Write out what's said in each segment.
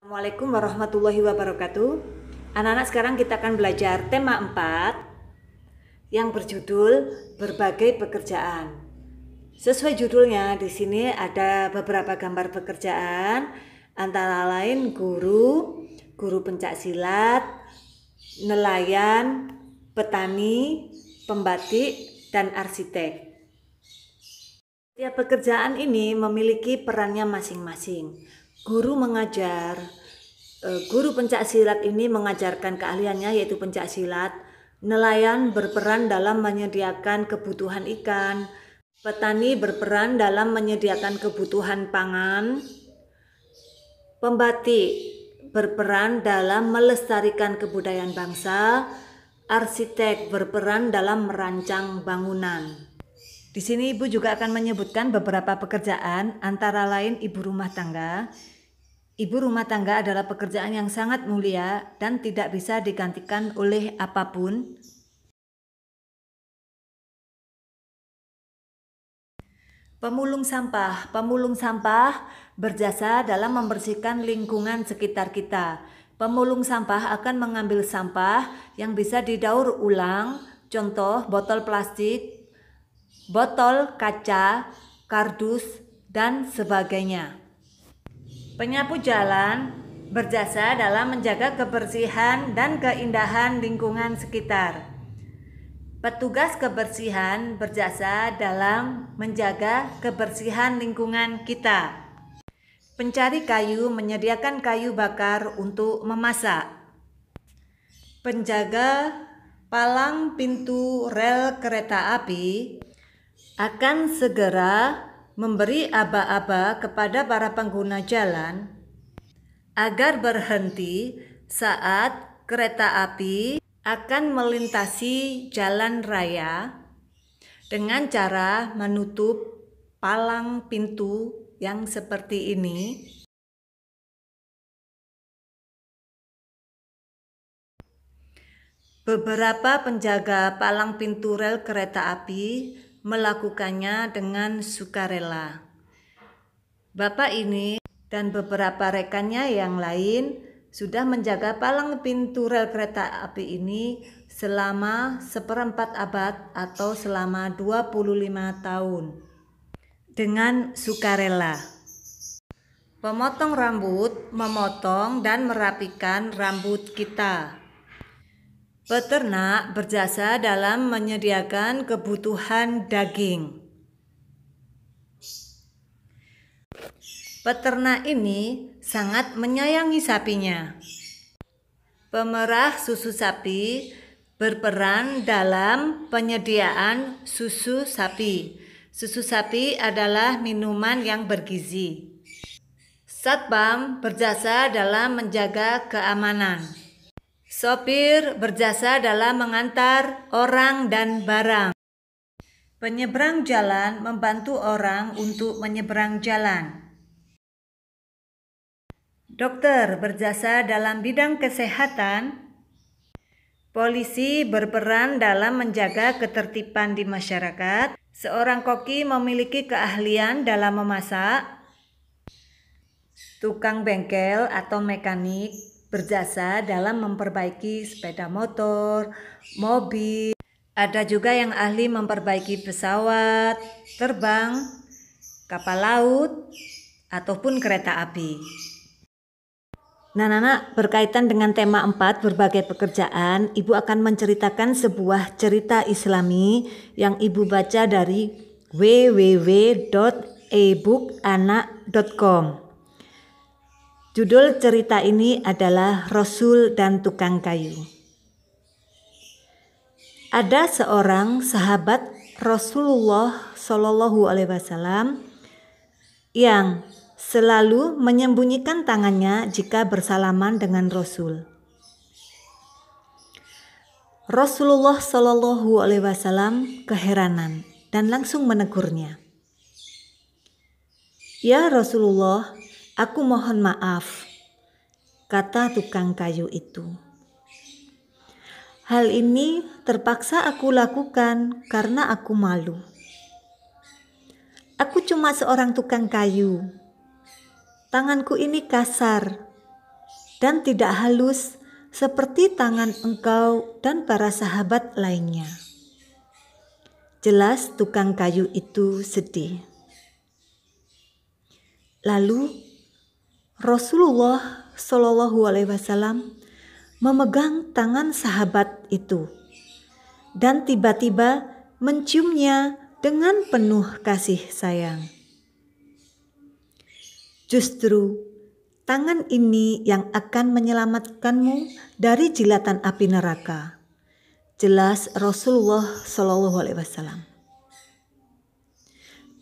Assalamualaikum warahmatullahi wabarakatuh. Anak-anak sekarang kita akan belajar tema 4 yang berjudul berbagai pekerjaan. Sesuai judulnya di sini ada beberapa gambar pekerjaan antara lain guru, guru pencak silat, nelayan, petani, pembatik, dan arsitek. Setiap pekerjaan ini memiliki perannya masing-masing guru mengajar eh, guru pencak silat ini mengajarkan keahliannya yaitu pencak silat. Nelayan berperan dalam menyediakan kebutuhan ikan. Petani berperan dalam menyediakan kebutuhan pangan. Pembatik berperan dalam melestarikan kebudayaan bangsa. Arsitek berperan dalam merancang bangunan. Di sini Ibu juga akan menyebutkan beberapa pekerjaan antara lain ibu rumah tangga, Ibu rumah tangga adalah pekerjaan yang sangat mulia dan tidak bisa digantikan oleh apapun. Pemulung sampah, pemulung sampah berjasa dalam membersihkan lingkungan sekitar kita. Pemulung sampah akan mengambil sampah yang bisa didaur ulang, contoh botol plastik, botol kaca, kardus, dan sebagainya. Penyapu jalan berjasa dalam menjaga kebersihan dan keindahan lingkungan sekitar. Petugas kebersihan berjasa dalam menjaga kebersihan lingkungan kita. Pencari kayu menyediakan kayu bakar untuk memasak. Penjaga palang pintu rel kereta api akan segera memberi aba-aba kepada para pengguna jalan agar berhenti saat kereta api akan melintasi jalan raya dengan cara menutup palang pintu yang seperti ini. Beberapa penjaga palang pintu rel kereta api melakukannya dengan sukarela. Bapak ini dan beberapa rekannya yang lain sudah menjaga palang pintu rel kereta api ini selama seperempat abad atau selama 25 tahun dengan sukarela. Pemotong rambut memotong dan merapikan rambut kita Peternak berjasa dalam menyediakan kebutuhan daging. Peternak ini sangat menyayangi sapinya. Pemerah susu sapi berperan dalam penyediaan susu sapi. Susu sapi adalah minuman yang bergizi. Satpam berjasa dalam menjaga keamanan. Sopir berjasa dalam mengantar orang dan barang. Penyeberang jalan membantu orang untuk menyeberang jalan. Dokter berjasa dalam bidang kesehatan. Polisi berperan dalam menjaga ketertiban di masyarakat. Seorang koki memiliki keahlian dalam memasak. Tukang bengkel atau mekanik berjasa dalam memperbaiki sepeda motor, mobil. Ada juga yang ahli memperbaiki pesawat, terbang, kapal laut, ataupun kereta api. Nah, Nana, berkaitan dengan tema 4 berbagai pekerjaan, Ibu akan menceritakan sebuah cerita Islami yang Ibu baca dari www.ebookanak.com. Judul cerita ini adalah Rasul dan Tukang Kayu. Ada seorang sahabat Rasulullah Shallallahu Alaihi Wasallam yang selalu menyembunyikan tangannya jika bersalaman dengan Rasul. Rasulullah Shallallahu Alaihi Wasallam keheranan dan langsung menegurnya. Ya Rasulullah, Aku mohon maaf, kata tukang kayu itu. Hal ini terpaksa aku lakukan karena aku malu. Aku cuma seorang tukang kayu. Tanganku ini kasar dan tidak halus seperti tangan engkau dan para sahabat lainnya. Jelas tukang kayu itu sedih. Lalu Rasulullah Shallallahu Alaihi Wasallam memegang tangan sahabat itu dan tiba-tiba menciumnya dengan penuh kasih sayang. Justru tangan ini yang akan menyelamatkanmu dari jilatan api neraka. Jelas Rasulullah Shallallahu Alaihi Wasallam.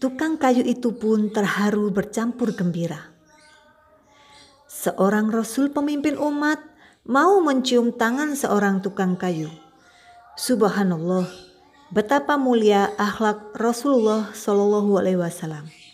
Tukang kayu itu pun terharu bercampur gembira. Seorang rasul pemimpin umat mau mencium tangan seorang tukang kayu. Subhanallah, betapa mulia akhlak Rasulullah Shallallahu Alaihi Wasallam.